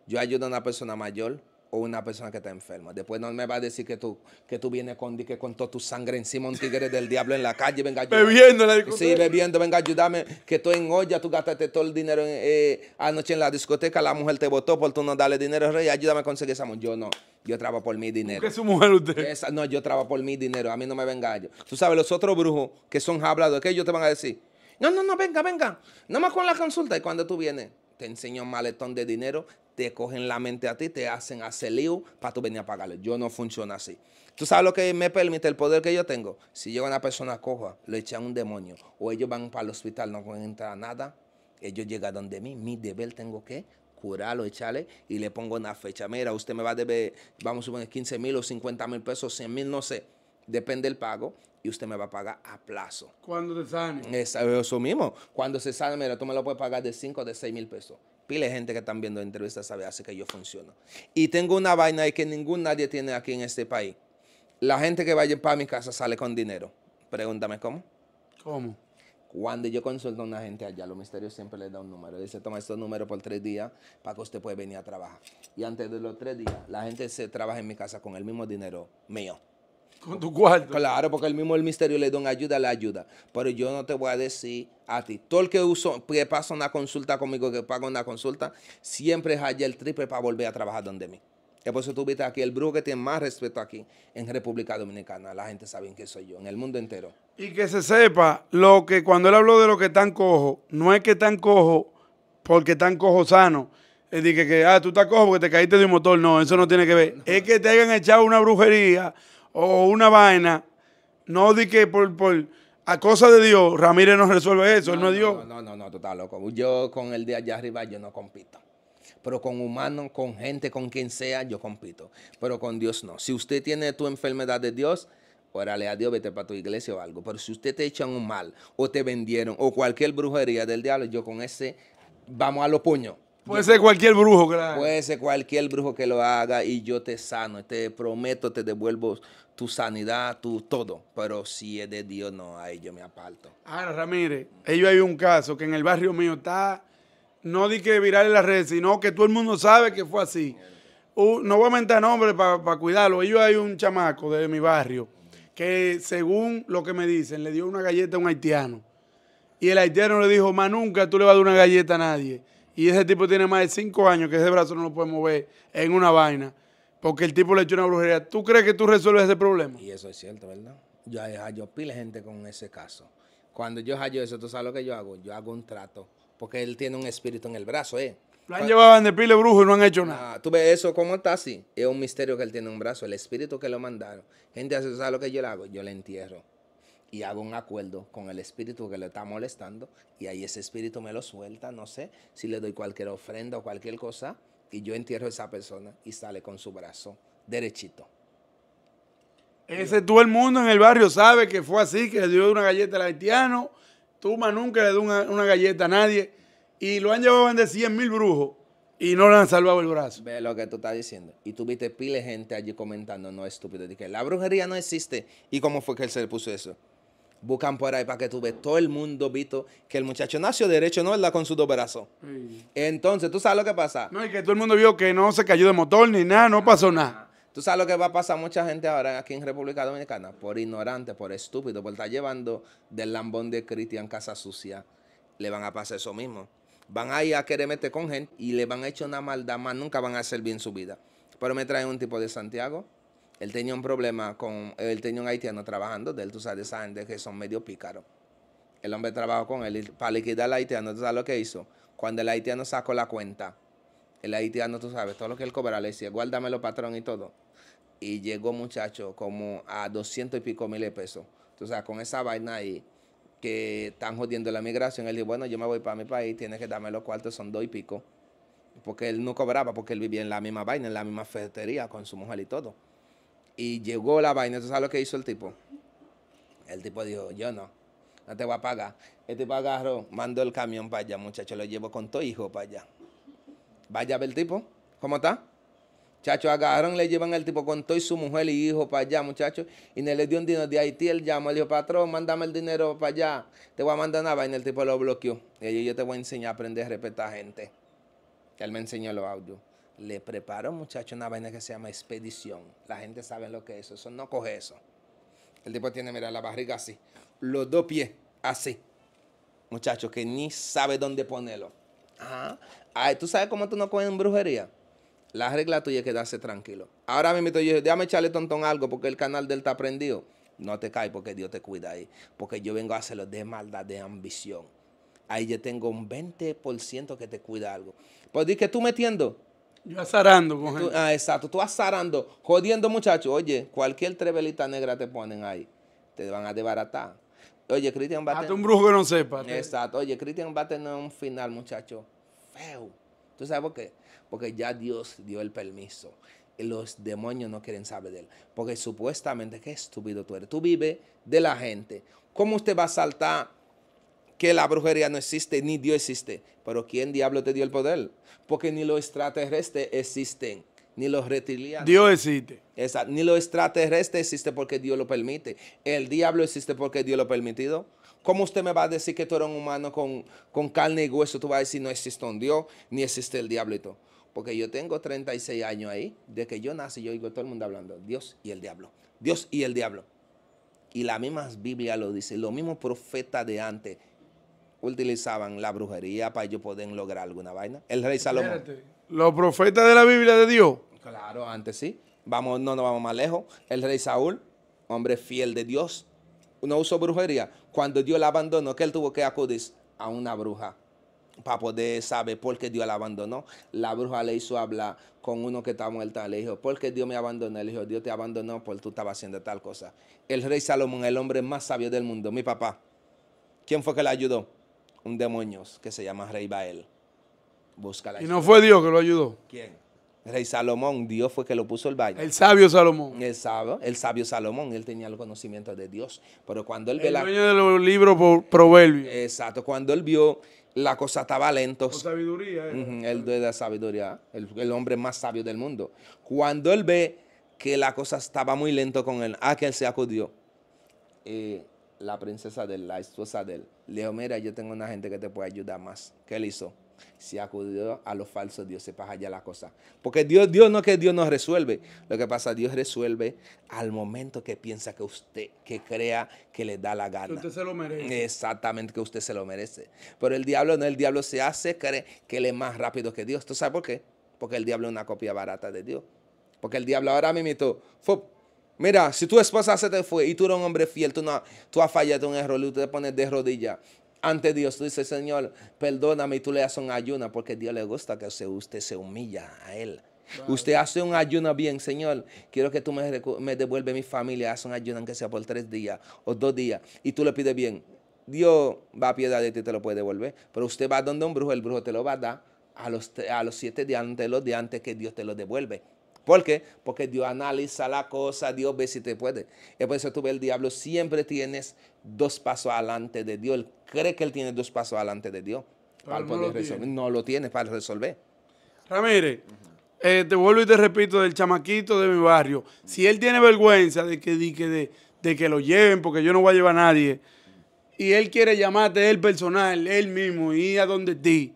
Yo ayudo a una persona mayor o una persona que está enferma. Después no me va a decir que tú, que tú vienes con, que con toda tu sangre encima, un tigre del diablo en la calle, venga yo Bebiendo la Sí, bebiendo, venga ayúdame que tú en olla, tú gastaste todo el dinero eh, anoche en la discoteca, la mujer te votó por tú no darle dinero, rey, ayúdame a conseguir esa mujer. Yo no, yo trabajo por mi dinero. ¿Qué es su mujer usted? no, yo trabajo por mi dinero, a mí no me venga yo. Tú sabes, los otros brujos que son hablados, ...que ellos te van a decir? No, no, no, venga, venga, ...no más con la consulta. Y cuando tú vienes, te enseño un maletón de dinero, te cogen la mente a ti, te hacen hacer lío para tú venir a pagarle. Yo no funciona así. ¿Tú sabes lo que me permite el poder que yo tengo? Si llega una persona coja, le echan un demonio, o ellos van para el hospital, no encuentran nada, ellos llegan donde mí, mi deber tengo que curarlo, echarle y le pongo una fecha. Mira, usted me va a deber, vamos a suponer, 15 mil o 50 mil pesos, 100 mil, no sé, depende del pago y usted me va a pagar a plazo. ¿Cuándo te sane. eso mismo. Cuando se sale, mira, tú me lo puedes pagar de 5 o de 6 mil pesos. Pile gente que están viendo entrevistas sabe hace que yo funciono. Y tengo una vaina que ningún nadie tiene aquí en este país. La gente que vaya para mi casa sale con dinero. Pregúntame cómo. ¿Cómo? Cuando yo consulto a una gente allá, los misterios siempre le da un número. Dice, toma estos números por tres días para que usted pueda venir a trabajar. Y antes de los tres días, la gente se trabaja en mi casa con el mismo dinero mío. Con tu cuarto. Claro, porque el mismo el misterio le da una ayuda, la ayuda. Pero yo no te voy a decir a ti. Todo el que uso, que pasa una consulta conmigo, que paga una consulta, siempre es allá el triple para volver a trabajar donde mí. que por eso tú viste aquí el brujo que tiene más respeto aquí en República Dominicana. La gente sabe que soy yo, en el mundo entero. Y que se sepa lo que cuando él habló de lo que están cojo, no es que están cojo porque están cojo sano. Es decir, que, ah, tú estás cojo porque te caíste de un motor. No, eso no tiene que ver. Es que te hayan echado una brujería o una vaina, no di que por, por a cosa de Dios, Ramírez no resuelve eso, él no es Dios. No, no, no, no, tú estás loco. Yo con el de allá arriba yo no compito. Pero con humanos, con gente, con quien sea, yo compito. Pero con Dios no. Si usted tiene tu enfermedad de Dios, órale a Dios, vete para tu iglesia o algo. Pero si usted te echan un mal, o te vendieron, o cualquier brujería del diablo, yo con ese vamos a los puños. Puede ser cualquier brujo que Puede ser cualquier brujo que lo haga y yo te sano. Te prometo, te devuelvo tu sanidad, tu todo. Pero si es de Dios, no, hay yo me aparto. Ahora, Ramírez, ellos hay un caso que en el barrio mío está, no di que viral en las redes, sino que todo el mundo sabe que fue así. Uh, no voy a mentar nombres para cuidarlo. Ellos hay un chamaco de mi barrio que, según lo que me dicen, le dio una galleta a un haitiano. Y el haitiano le dijo, más nunca tú le vas a dar una galleta a nadie. Y ese tipo tiene más de cinco años que ese brazo no lo puede mover en una vaina. Porque el tipo le echó una brujería. ¿Tú crees que tú resuelves ese problema? Y eso es cierto, ¿verdad? Yo hallo pile gente con ese caso. Cuando yo hallo eso, ¿tú sabes lo que yo hago? Yo hago un trato. Porque él tiene un espíritu en el brazo, ¿eh? Lo han llevado en de pile brujo y no han hecho nada. Ah, tú ves eso, ¿cómo está así? Es un misterio que él tiene un brazo. El espíritu que lo mandaron. Gente, eso sabes lo que yo le hago? Yo le entierro y hago un acuerdo con el espíritu que le está molestando y ahí ese espíritu me lo suelta, no sé, si le doy cualquier ofrenda o cualquier cosa y yo entierro a esa persona y sale con su brazo derechito. Ese todo el mundo en el barrio sabe que fue así, que le dio una galleta al haitiano, Tuma nunca le dio una, galleta a nadie y lo han llevado a vender 100 mil brujos y no le han salvado el brazo. Ve lo que tú estás diciendo. Y tú viste pile gente allí comentando, no estúpido, Dije, que la brujería no existe. ¿Y cómo fue que él se le puso eso? buscan por ahí para que tú veas todo el mundo visto que el muchacho nació derecho, ¿no? ¿Verdad? Con sus dos brazos. Entonces, ¿tú sabes lo que pasa? No, y que todo el mundo vio que no se cayó de motor ni nada, no pasó nada. ¿Tú sabes lo que va a pasar a mucha gente ahora aquí en República Dominicana? Por ignorante, por estúpido, por estar llevando del lambón de Cristian Casa Sucia. Le van a pasar eso mismo. Van a ir a querer meter con gente y le van a echar una maldad más. Nunca van a hacer bien su vida. Pero me trae un tipo de Santiago él tenía un problema con, él tenía un haitiano trabajando de él, tú sabes, esa gente que son medio pícaros. El hombre trabajó con él para liquidar al haitiano, tú sabes lo que hizo. Cuando el haitiano sacó la cuenta, el haitiano, tú sabes, todo lo que él cobraba, le decía, los patrón y todo. Y llegó, muchacho, como a doscientos y pico mil pesos. Tú sabes, con esa vaina ahí que están jodiendo la migración. Él dijo, bueno, yo me voy para mi país, tienes que darme los cuartos, son dos y pico. Porque él no cobraba, porque él vivía en la misma vaina, en la misma ferretería con su mujer y todo. Y llegó la vaina. ¿Tú sabes lo que hizo el tipo? El tipo dijo, yo no, no te voy a pagar. El tipo agarró, mandó el camión para allá, muchacho. Lo llevo con todo hijo para allá. Vaya a ver el tipo, ¿cómo está? Chacho, agarraron, le llevan el tipo con todo y su mujer y hijo para allá, muchachos. Y le dio un dinero de Haití, él llamó, le dijo, patrón, mándame el dinero para allá. Te voy a mandar una vaina, el tipo lo bloqueó. Y yo, yo te voy a enseñar a aprender a respetar a gente. Él me enseñó los audios le preparo, muchacho, una vaina que se llama expedición. La gente sabe lo que es eso. Eso No coge eso. El tipo tiene, mira, la barriga así. Los dos pies así. Muchachos, que ni sabe dónde ponerlo. Ajá. Ah, ¿tú sabes cómo tú no coges en brujería? La regla tuya es quedarse tranquilo. Ahora me meto yo, déjame echarle tontón algo porque el canal del está prendido. No te caes porque Dios te cuida ahí. Porque yo vengo a hacerlo de maldad, de ambición. Ahí yo tengo un 20% que te cuida algo. Pues di que tú metiendo yo azarando con gente. ah, exacto, tú azarando, jodiendo muchachos. Oye, cualquier trevelita negra te ponen ahí, te van a desbaratar. Oye, Cristian a tener un brujo que no sepa. Exacto. Oye, Cristian va a tener un final, muchacho, feo. ¿Tú sabes por qué? Porque ya Dios dio el permiso. los demonios no quieren saber de él. Porque supuestamente, qué estúpido tú eres. Tú vives de la gente. ¿Cómo usted va a saltar que la brujería no existe, ni Dios existe. Pero ¿quién diablo te dio el poder? Porque ni los extraterrestres existen, ni los reptilianos. Dios existe. Exacto. Ni los extraterrestres existe porque Dios lo permite. El diablo existe porque Dios lo ha permitido. ¿Cómo usted me va a decir que tú eres un humano con, carne y hueso? Tú vas a decir, no existe un Dios, ni existe el diablo y todo. Porque yo tengo 36 años ahí, de que yo nací, yo oigo todo el mundo hablando, Dios y el diablo, Dios y el diablo. Y la misma Biblia lo dice, lo mismo profeta de antes utilizaban la brujería para ellos poder lograr alguna vaina. El rey Salomón. los profetas de la Biblia de Dios. Claro, antes sí. Vamos, no nos vamos más lejos. El rey Saúl, hombre fiel de Dios, no usó brujería. Cuando Dios la abandonó, que él tuvo que acudir a una bruja para poder saber por qué Dios la abandonó. La bruja le hizo hablar con uno que estaba muerto. Le dijo, ¿por qué Dios me abandonó? Le dijo, Dios te abandonó porque tú estabas haciendo tal cosa. El rey Salomón, el hombre más sabio del mundo, mi papá. ¿Quién fue que le ayudó? un demonio que se llama Rey Bael. Busca la ¿Y no fue Dios que lo ayudó? ¿Quién? Rey Salomón, Dios fue que lo puso el baño. El sabio Salomón. El sabio, el sabio Salomón, él tenía el conocimiento de Dios. Pero cuando él el ve la. dueño de los libros proverbios. Exacto, cuando él vio la cosa estaba lento. Con sabiduría. Eh. de la sabiduría, el, hombre más sabio del mundo. Cuando él ve que la cosa estaba muy lento con él, ¿a que se acudió. Eh, la princesa de él, la esposa de él, le dijo, mira, yo tengo una gente que te puede ayudar más. ¿Qué él hizo? Se acudió a los falsos dioses pasa allá la cosa. Porque Dios, Dios no que Dios nos resuelve. Lo que pasa, Dios resuelve al momento que piensa que usted, que crea que le da la gana. Usted se lo merece. Exactamente, que usted se lo merece. Pero el diablo no, el diablo se hace cree que él es más rápido que Dios. ¿Tú sabes por qué? Porque el diablo es una copia barata de Dios. Porque el diablo ahora me fue Mira, si tu esposa se te fue y tú eres un hombre fiel, tú, no, tú has fallado un error y tú te pones de rodillas ante Dios, tú dices, Señor, perdóname y tú le haces un ayuno porque Dios le gusta que usted se humilla a Él. Usted hace un ayuno bien, Señor. Quiero que tú me, me devuelves mi familia. Haz un ayuno, aunque sea por tres días o dos días. Y tú le pides bien. Dios va a piedad de ti te lo puede devolver. Pero usted va donde un brujo, el brujo te lo va a dar a los, a los siete días, antes antes que Dios te lo devuelve. ¿Por qué? Porque Dios analiza la cosa, Dios ve si te puede. Y por eso tú ves, el diablo siempre tienes dos pasos adelante de Dios. Él cree que él tiene dos pasos adelante de Dios. Para no poder No lo tiene para resolver. Ramírez, eh, te vuelvo y te repito del chamaquito de mi barrio. Si él tiene vergüenza de que, que lo lleven, porque yo no voy a llevar a nadie, y él quiere llamarte él personal, él mismo, y ir a donde ti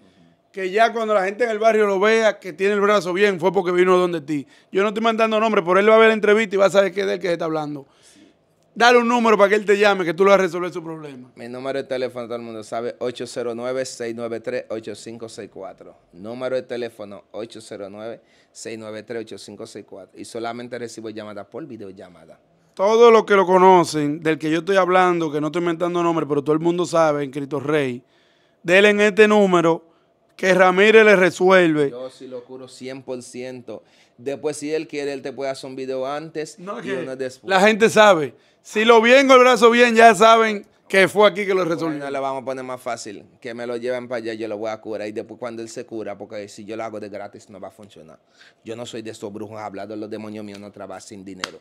que ya cuando la gente en el barrio lo vea que tiene el brazo bien, fue porque vino donde ti. Yo no estoy mandando nombre, pero él va a ver la entrevista y va a saber qué es él que se está hablando. Dale un número para que él te llame, que tú lo vas a resolver su problema. Mi número de teléfono, todo el mundo sabe, 809-693-8564. Número de teléfono, 809-693-8564. Y solamente recibo llamadas por videollamada. Todos los que lo conocen, del que yo estoy hablando, que no estoy inventando nombre, pero todo el mundo sabe, en Cristo Rey, denle en este número que Ramírez le resuelve. Yo sí lo curo 100%. Después, si él quiere, él te puede hacer un video antes y uno después. La gente sabe. Si lo vengo el brazo bien, ya saben que fue aquí que lo resolvió. No le vamos a poner más fácil. Que me lo lleven para allá, yo lo voy a curar. Y después cuando él se cura, porque si yo lo hago de gratis, no va a funcionar. Yo no soy de esos brujos hablados, los demonios míos no trabajan sin dinero.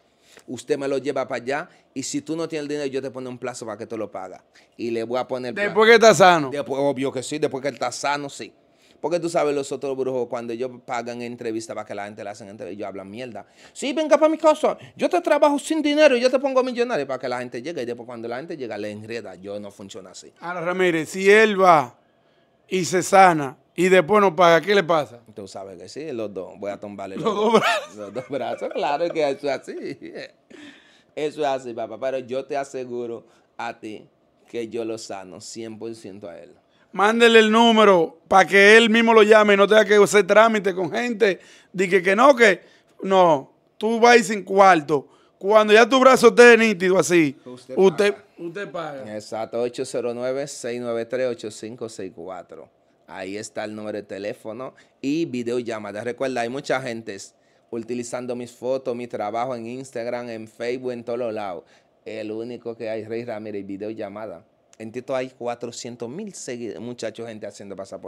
Usted me lo lleva para allá y si tú no tienes el dinero, yo te pongo un plazo para que tú lo pagas Y le voy a poner... Después que está sano. obvio que sí, después que él está sano, sí. Porque tú sabes, los otros brujos, cuando ellos pagan entrevistas para que la gente le hacen entrevistas, ellos hablan mierda. Sí, venga para mi casa, yo te trabajo sin dinero y yo te pongo millonario para que la gente llegue. Y después cuando la gente llega, le enreda. Yo no funciona así. Ahora, Ramírez, si él va y se sana y después no paga, ¿qué le pasa? Tú sabes que sí, los dos. Voy a tumbarle los dos brazos. Los dos brazos, claro que eso es así. Eso es así, papá. Pero yo te aseguro a ti que yo lo sano 100% a él mándele el número para que él mismo lo llame y no tenga que hacer trámite con gente. di que no, que no, tú vas sin cuarto. Cuando ya tu brazo esté nítido así, usted, usted, paga. Exacto, 809-693-8564. Ahí está el número de teléfono y videollamada. Recuerda, hay mucha gente utilizando mis fotos, mi trabajo en Instagram, en Facebook, en todos los lados. El único que hay, Rey Ramírez, videollamada. En Tito hay 400 mil muchachos, gente haciendo pasar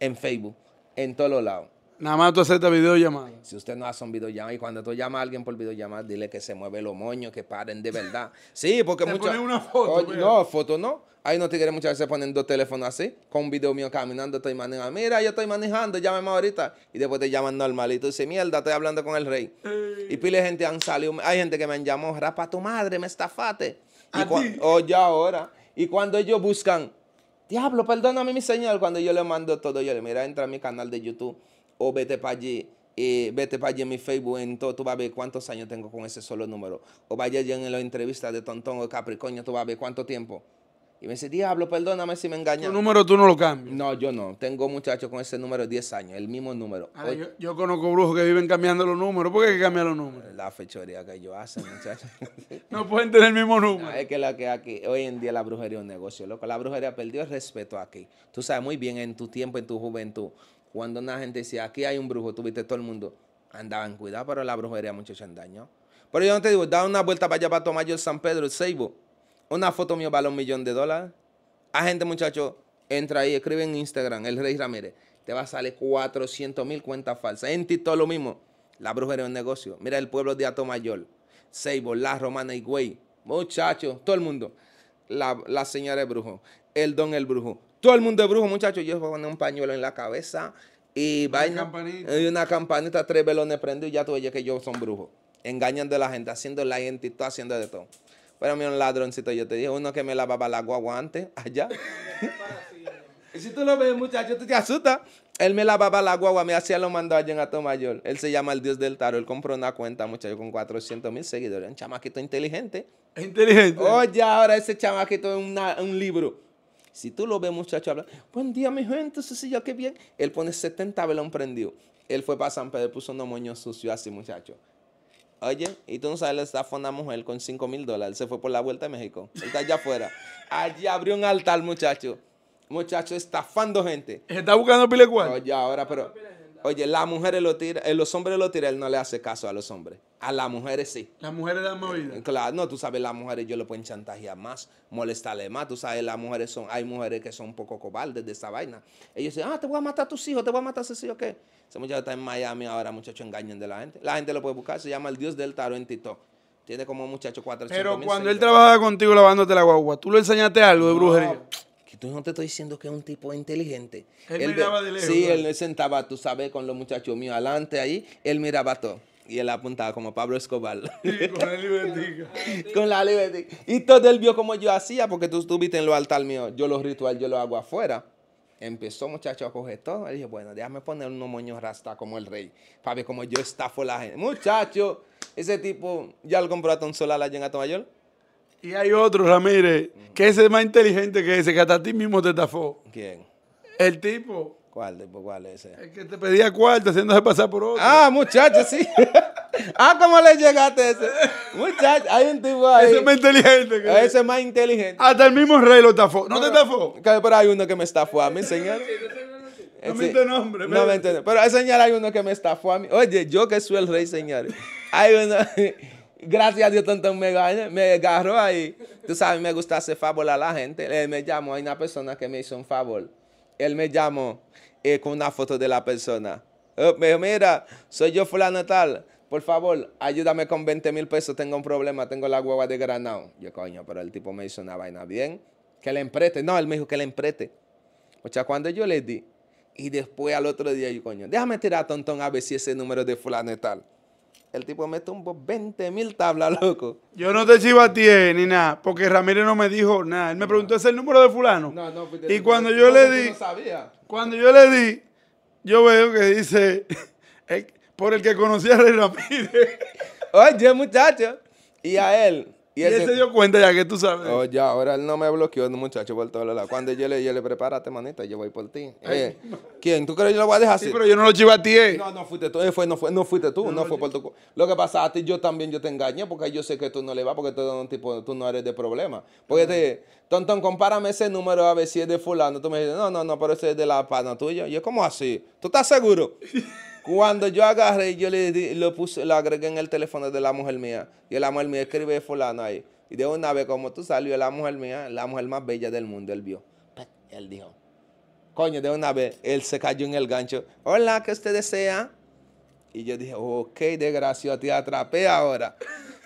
En Facebook, en todos los lados. Nada más tú aceptas videollamada. Si usted no hace un videollamada y cuando tú llamas a alguien por videollamada, dile que se mueve los moños, que paren de verdad. Sí, porque muchas. una foto. no, foto no. te no muchas veces ponen dos teléfonos así, con un video mío caminando, estoy manejando. Mira, yo estoy manejando, llámame ahorita. Y después te llaman normalito Y tú dices, mierda, estoy hablando con el rey. Y pile gente han salido. Hay gente que me han llamado, rapa tu madre, me estafate. Y ¿A Oye, ahora. Y cuando ellos buscan, diablo, perdóname mi señor, cuando yo le mando todo, yo le mira, entra a mi canal de YouTube o vete para allí. Eh, vete para allí en mi Facebook, en todo, tú vas a ver cuántos años tengo con ese solo número. O vaya allí en la entrevista de Tontón o Capricornio, tú vas a ver cuánto tiempo. Y me dice, diablo, perdóname si me engañé. ¿Tu número tú no lo cambias? No, yo no. Tengo muchachos con ese número de 10 años, el mismo número. Ah, yo, conozco brujos que viven cambiando los números. ¿Por qué cambian los números? La fechoría que yo hacen, muchachos. no pueden tener el mismo número. es que, la que aquí, hoy en día la brujería es un negocio, loco. La brujería perdió el respeto aquí. Tú sabes muy bien en tu tiempo, en tu juventud, cuando una gente decía, aquí hay un brujo, tú viste todo el mundo, andaban cuidado, pero la brujería muchos se daño. Pero yo no te digo, da una vuelta para allá para tomar yo el San Pedro, el Seibo una foto mío vale un millón de dólares. A gente, muchachos, entra ahí, escribe en Instagram, el Rey Ramírez. Te va a salir 400 mil cuentas falsas. En todo lo mismo. La brujería es un negocio. Mira el pueblo de Mayor. Seibo, La Romana y Güey. Muchachos, todo el mundo. La, señora es brujo. El don el brujo. Todo el mundo es brujo, muchachos. Yo poner un pañuelo en la cabeza y una Campanita. Y una campanita, tres velones prendidos y ya tú oyes que yo son brujo. Engañando a la gente, haciendo la gente, haciendo de todo. Pero mira, un ladroncito, yo te dije, uno que me lavaba el agua antes, allá. y si tú lo ves, muchacho, tú te asustas. Él me lavaba la agua me hacía lo mandó allá en Atomayor. Él se llama el dios del Taro. Él compró una cuenta, muchacho, con 400 mil seguidores. Un chamaquito inteligente. Inteligente. Oye, ahora ese chamaquito es un libro. Si tú lo ves, muchacho, habla, buen día, mi gente, sí, yo qué bien. Él pone 70 velón prendido. Él fue para San Pedro, puso unos moños sucios así, muchacho. Oye, y tú no sabes, le estafa a una mujer con 5 mil dólares. Se fue por la vuelta a México. está allá afuera. Allí abrió un altar, muchacho. Muchacho estafando gente. ¿Está buscando pile cuál? ya, ahora, pero. Oye, las mujeres lo tiran, eh, los hombres lo tiran, él no le hace caso a los hombres. A las mujeres sí. Las mujeres dan movida. Eh, claro, no, tú sabes, las mujeres yo lo pueden chantajear más, molestarle más. Tú sabes, las mujeres son, hay mujeres que son un poco cobardes de esa vaina. Ellos dicen, ah, te voy a matar a tus hijos, te voy a matar a ese hijos, ¿qué? Ese muchacho está en Miami ahora, muchacho engañan de la gente. La gente lo puede buscar, se llama el dios del tarot en Tito. Tiene como muchacho cuatro. Pero cuando él trabajaba contigo lavándote la guagua, ¿tú le enseñaste algo de brujería? tú no te estoy diciendo que es un tipo inteligente. Él, miraba de lejos. Sí, él él sentaba, tú sabes, con los muchachos míos adelante ahí, él miraba todo. Y él apuntaba como Pablo Escobar. con la libertica. con la libertica. Y todo él vio como yo hacía, porque tú estuviste en lo altar mío. Yo los rituales, yo los hago afuera. Empezó, muchacho, a coger todo. Él dije, bueno, déjame poner unos moños rasta como el rey. Para como cómo yo estafo la gente. Muchacho, ese tipo, ya lo compró a Tom la allá en Ato y hay otro, Ramírez, que ese es más inteligente que ese, que hasta a ti mismo te estafó. ¿Quién? El tipo. ¿Cuál tipo? ¿Cuál es ese? El que te pedía cuarto haciéndose pasar por otro. Ah, muchacho, sí. ah, ¿cómo le llegaste a ese? Muchacho, hay un tipo ahí. Ese es más inteligente. Que ese es más inteligente. Hasta el mismo rey lo estafó. ¿No, te estafó? Pero hay uno que me estafó a mí, señor. No me eh, entiendo nombre. No me entiendo. Pero señor, hay uno que me estafó a mí. Oye, yo que soy el rey, señor. Hay uno... Gracias a Dios, tontón, me, agarró ahí. Tú sabes, me gusta hacer favor a la gente. Él me llamó, hay una persona que me hizo un favor. Él me llamó eh, con una foto de la persona. Eh, me dijo, mira, soy yo fulano tal. Por favor, ayúdame con 20 mil pesos. Tengo un problema, tengo la hueva de granado. Yo, coño, pero el tipo me hizo una vaina bien. Que le empreste. No, él me dijo que le emprete. O sea, cuando yo le di, y después al otro día, yo, coño, déjame tirar a tontón a ver si ese número de fulano tal. El tipo me tumbó 20 mil tablas, loco. Yo no te ti ni nada, porque Ramírez no me dijo nada. Él me preguntó, ¿es el número de fulano? No, no, Y cuando yo le di, cuando yo le di, yo veo que dice, por el que conocí a Rey Ramírez. Oye, muchacho. Y a él, y, él, se dio cuenta ya que tú sabes. Oh, ya, ahora él no me bloqueó, muchacho, por todos lados. Cuando yo le, yo le prepárate, manita, yo voy por ti. Eh, ¿Quién? ¿Tú crees que yo lo voy a dejar así? Sí, pero yo no lo llevo a ti, eh. No, no fuiste tú, eh, no, fuiste tú, no, fue por tu Lo que pasa a ti, yo también yo te engañé, porque yo sé que tú no le vas, porque tú, no, tipo, tú no eres de problema. Porque te dije, te, tontón, compárame ese número a ver si es de fulano. Tú me dices, no, no, no, pero ese es de la pana tuya. Y es como así. ¿Tú estás seguro? Cuando yo agarré, yo le, lo puse, lo agregué en el teléfono de la mujer mía. Y la mujer mía escribe fulano ahí. Y de una vez, como tú salió la mujer mía, la mujer más bella del mundo, él vio. Él dijo, coño, de una vez, él se cayó en el gancho. Hola, ¿qué usted desea? Y yo dije, ok, desgraciado, te atrapé ahora.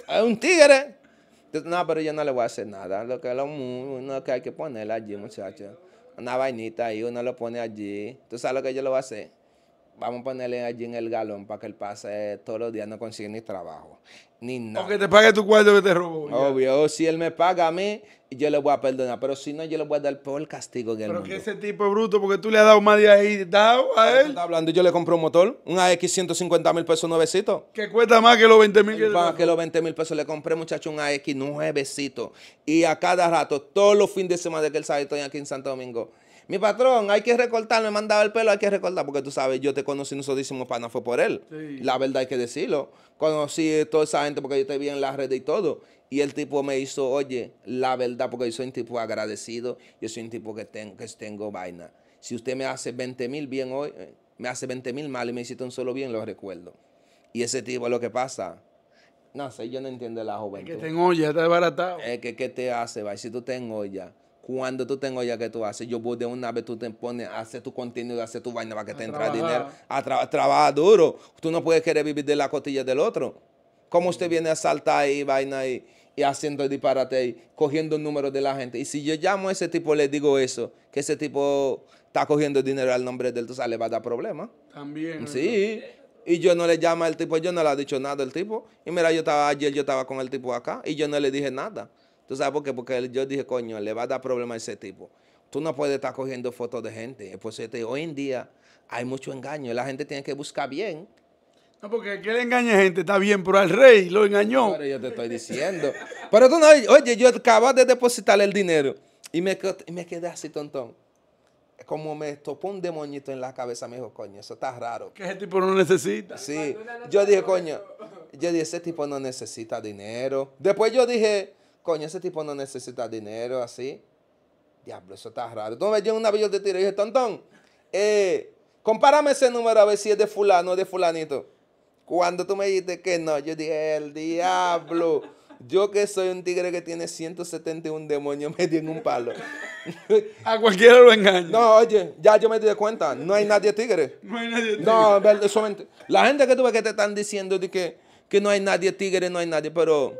Es un tigre. no, pero yo no le voy a hacer nada. Lo que, lo, que hay que ponerle allí, muchacho. Una vainita ahí, uno lo pone allí. ¿Tú sabes lo que yo le voy a hacer? vamos a ponerle allí en el galón para que él pase todos los días, no consigue ni trabajo, ni nada. Porque que te pague tu cuarto que te robó. Obvio, si él me paga a mí, yo le voy a perdonar, pero si no, yo le voy a dar el peor castigo que él. Pero que ese tipo es bruto, porque tú le has dado más de ahí, dado a él. Está hablando, yo le compré un motor, un AX 150 mil pesos nuevecito. Que cuesta más que los 20 mil que Más que los 20 mil pesos, le compré, muchacho, un AX nuevecito. Y a cada rato, todos los fines de semana que él sabe, estoy aquí en Santo Domingo mi patrón, hay que recortar, me mandaba el pelo, hay que recortar, porque tú sabes, yo te conocí, nosotros hicimos pana, fue por él. La verdad hay que decirlo. Conocí toda esa gente porque yo te vi en las redes y todo. Y el tipo me hizo, oye, la verdad, porque yo soy un tipo agradecido, yo soy un tipo que tengo, que tengo vaina. Si usted me hace 20 mil bien hoy, eh, me hace 20 mil mal y me hiciste un solo bien, lo recuerdo. Y ese tipo lo que pasa, no sé, yo no entiendo la joven. que te olla, está desbaratado. Es que, ¿qué te hace, Si tú te olla cuando tú tengo ya que tú haces, yo voy de una vez, tú te pones, haces tu contenido, haces tu vaina para que te entra dinero. A trabajar duro. Tú no puedes querer vivir de la costilla del otro. ¿Cómo usted viene a saltar ahí, vaina ahí, y haciendo disparate ahí, cogiendo el número de la gente? Y si yo llamo a ese tipo, le digo eso, que ese tipo está cogiendo dinero al nombre del, tú sabes, le va a dar problema. También. Sí. Y yo no le llamo al tipo, yo no le he dicho nada al tipo. Y mira, yo estaba ayer, yo estaba con el tipo acá y yo no le dije nada. ¿Tú sabes por qué? Porque yo dije, coño, le va a dar problema a ese tipo. Tú no puedes estar cogiendo fotos de gente. Pues hoy en día hay mucho engaño. La gente tiene que buscar bien. No, porque el que le engaña a gente está bien, pero al rey lo engañó. Pero yo te estoy diciendo. pero tú no, oye, yo acabo de depositarle el dinero y me, me quedé así tontón como me topó un demonito en la cabeza, me dijo, coño, eso está raro. Que ese tipo no necesita. Sí, yo dije, coño, yo dije, ese tipo no necesita dinero. Después yo dije, coño, ese tipo no necesita dinero así. Diablo, eso está raro. Entonces me en un abuelo de tiro y dije, tontón, eh, compárame ese número a ver si es de fulano o de fulanito. Cuando tú me dijiste que no, yo dije, el diablo. Yo que soy un tigre que tiene 171 demonios me en un palo. A cualquiera lo engaña. No, oye, ya yo me di cuenta. No hay nadie tigre. No hay nadie tigre. No, solamente... La gente que tú ves que te están diciendo de que, que no hay nadie tigre, no hay nadie, pero...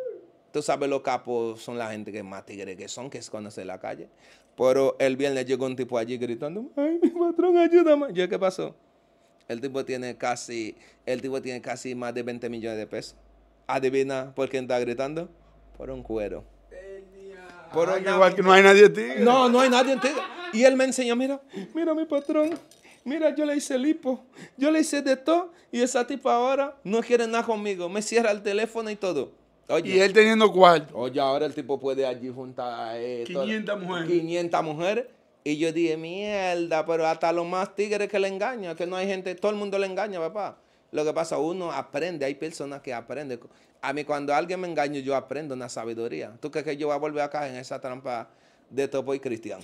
Tú sabes, los capos son la gente que más tigre que son, que conoce la calle. Pero el viernes llegó un tipo allí gritando, ay, mi patrón, ayúdame. Yo, ¿qué pasó? El tipo tiene casi, el tipo tiene casi más de 20 millones de pesos. Adivina por quién está gritando. Por un cuero. Por ahí igual que no hay nadie en tigre. No, no hay nadie en tigre. Y él me enseñó, mira, mira mi patrón. Mira, yo le hice lipo, yo le hice de todo y esa tipa ahora no quiere nada conmigo, me cierra el teléfono y todo y él teniendo cuarto. Oye, ahora el tipo puede allí juntar... Eh, a 500 mujeres. 500 mujeres. Y yo dije, mierda, pero hasta los más tigres que le engañan, que no hay gente, todo el mundo le engaña, papá. Lo que pasa, uno aprende, hay personas que aprenden. A mí cuando alguien me engaña, yo aprendo una sabiduría. ¿Tú crees que yo voy a volver acá en esa trampa de Topo y Cristian?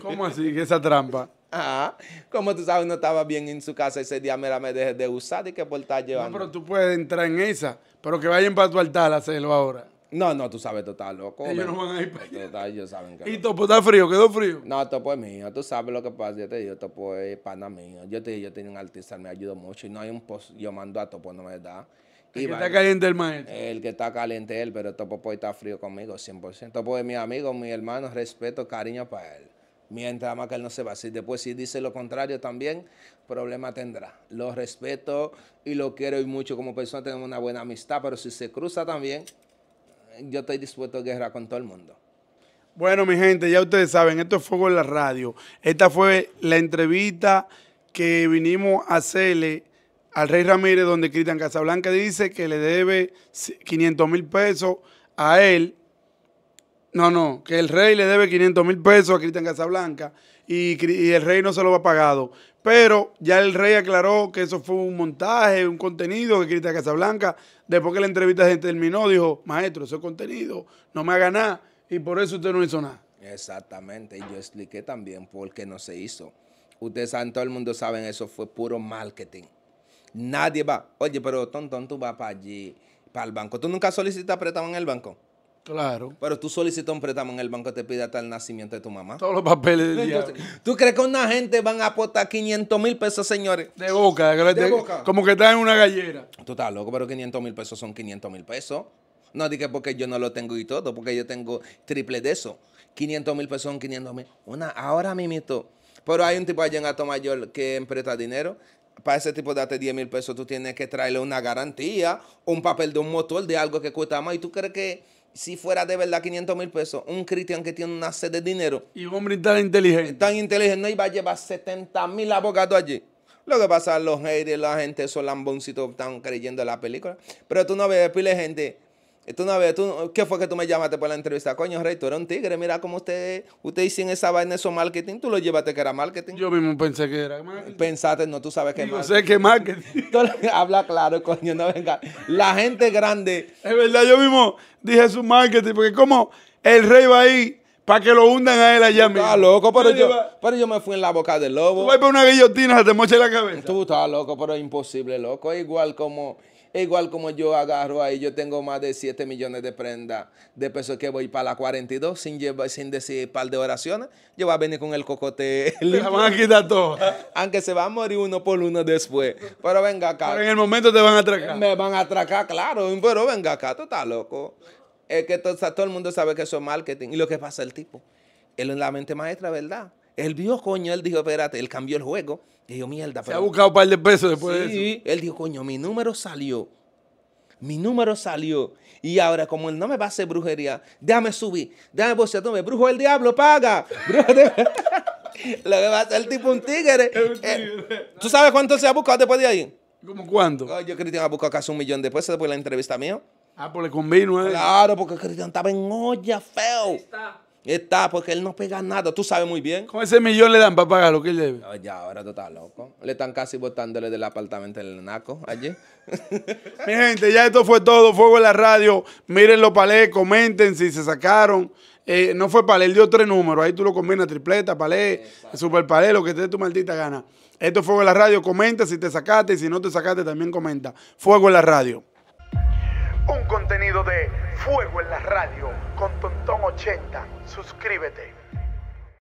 ¿Cómo así que esa trampa? Ah, como tú sabes, no estaba bien en su casa ese día, mira, me dejé de usar y que por estar llevando. No, pero tú puedes entrar en esa, pero que vayan para tu altar a hacerlo ahora. No, no, tú sabes, tú estás loco. Ellos no van a ir para allá. ¿Y Topo está frío? ¿Quedó frío? No, Topo es mío. Tú sabes lo que pasa. Yo te digo, Topo es pana mío. Yo te digo, yo tenía un artista, me ayudó mucho. Y no hay un yo mando a Topo, no me da. El que está caliente el maestro. El que está caliente él, pero Topo puede estar frío conmigo, 100%. Topo es mi amigo, mi hermano, respeto, cariño para él mientras más que él no se va. Si después si dice lo contrario también, problema tendrá. Lo respeto y lo quiero y mucho como persona, tenemos una buena amistad, pero si se cruza también, yo estoy dispuesto a guerra con todo el mundo. Bueno, mi gente, ya ustedes saben, esto es Fuego en la Radio. Esta fue la entrevista que vinimos a hacerle al Rey Ramírez, donde Cristian Casablanca dice que le debe 500 mil pesos a él no, no, que el rey le debe 500 mil pesos a Cristian Casablanca y, el rey no se lo a pagado. Pero ya el rey aclaró que eso fue un montaje, un contenido que Cristian Casablanca, después que la entrevista se terminó, dijo, maestro, eso es contenido, no me haga nada y por eso usted no hizo nada. Exactamente, y yo expliqué también por qué no se hizo. Ustedes saben, todo el mundo sabe, eso fue puro marketing. Nadie va, oye, pero tontón, tú vas para allí, para el banco. ¿Tú nunca solicitas préstamo en el banco? Claro. Pero tú solicitas un préstamo en el banco te pide hasta el nacimiento de tu mamá. Todos los papeles del Entonces, ¿Tú crees que una gente van a aportar 500 mil pesos, señores? De boca, de, boca. Como que está en una gallera. Tú estás loco, pero 500 mil pesos son 500 mil pesos. No dije porque yo no lo tengo y todo, porque yo tengo triple de eso. 500 mil pesos son 500 mil. Una, ahora mimito Pero hay un tipo allá en Mayor que empresta dinero para ese tipo de 10 mil pesos tú tienes que traerle una garantía, un papel de un motor, de algo que cuesta más. ¿Y tú crees que si fuera de verdad 500 mil pesos, un cristiano que tiene una sed de dinero. Y un hombre tan inteligente. Tan inteligente, no iba a llevar 70 mil abogados allí. Lo que pasa, los haters, la gente, esos lamboncitos están creyendo en la película. Pero tú no ves, pile gente eh, tú, ¿qué fue que tú me llamaste para la entrevista? Coño, Rey, tú eres un tigre. Mira cómo usted, usted en esa vaina, eso marketing. Tú lo llevaste que era marketing. Yo mismo pensé que era marketing. Pensaste, no, tú sabes que Yo marketing. sé qué marketing. habla claro, coño, no venga. La gente grande. Es verdad, yo mismo dije su marketing, porque como el Rey va ahí para que lo hundan a él allá mismo. Está loco, pero yo, me fui en la boca del lobo. Tú vas para una guillotina, te moche la cabeza. Tú estás loco, pero es imposible, loco. igual como, igual como yo agarro ahí, yo tengo más de 7 millones de prendas de pesos que voy para la 42 sin, llevar, sin decir un par de oraciones. Yo voy a venir con el cocote. Te van a quitar todo. Aunque se va a morir uno por uno después. Pero venga acá. Pero en el momento te van a atracar. Me van a atracar, claro. Pero venga acá, tú estás loco. Es que todo, el mundo sabe que eso es marketing. Y lo que pasa el tipo, él es la mente maestra, ¿verdad? Él vio, coño, él dijo, espérate, él cambió el juego. Y yo, mierda. Pero... Se ha buscado un par de pesos después de eso. Él dijo, coño, mi número salió. Mi número salió. Y ahora, como él no me va a hacer brujería, déjame subir. Déjame me Brujo el diablo, paga. Lo que va el tipo un eh, tigre. ¿Tú sabes cuánto se ha buscado después de ahí? ¿Cómo cuánto? Yo, creo que Cristian, ha buscado casi un millón después después de la entrevista mía. Ah, pues le convino, ¿eh? Claro, porque Cristian estaba en olla, feo. Está. Está, porque él no pega nada, tú sabes muy bien. Con ese millón le dan para pagar lo que él debe? Ah, ya, ahora tú estás loco. Le están casi botándole del apartamento el naco allí. Mi gente, ya esto fue todo. Fuego en la radio. Miren los palés, comenten si se sacaron. Eh, no fue palé, él dio tres números. Ahí tú lo combinas, tripleta, palé, super palé, lo que te dé tu maldita gana. Esto es Fuego en la radio. Comenta si te sacaste y si no te sacaste también comenta. Fuego en la radio un contenido de Fuego en la Radio con Tontón 80. Suscríbete.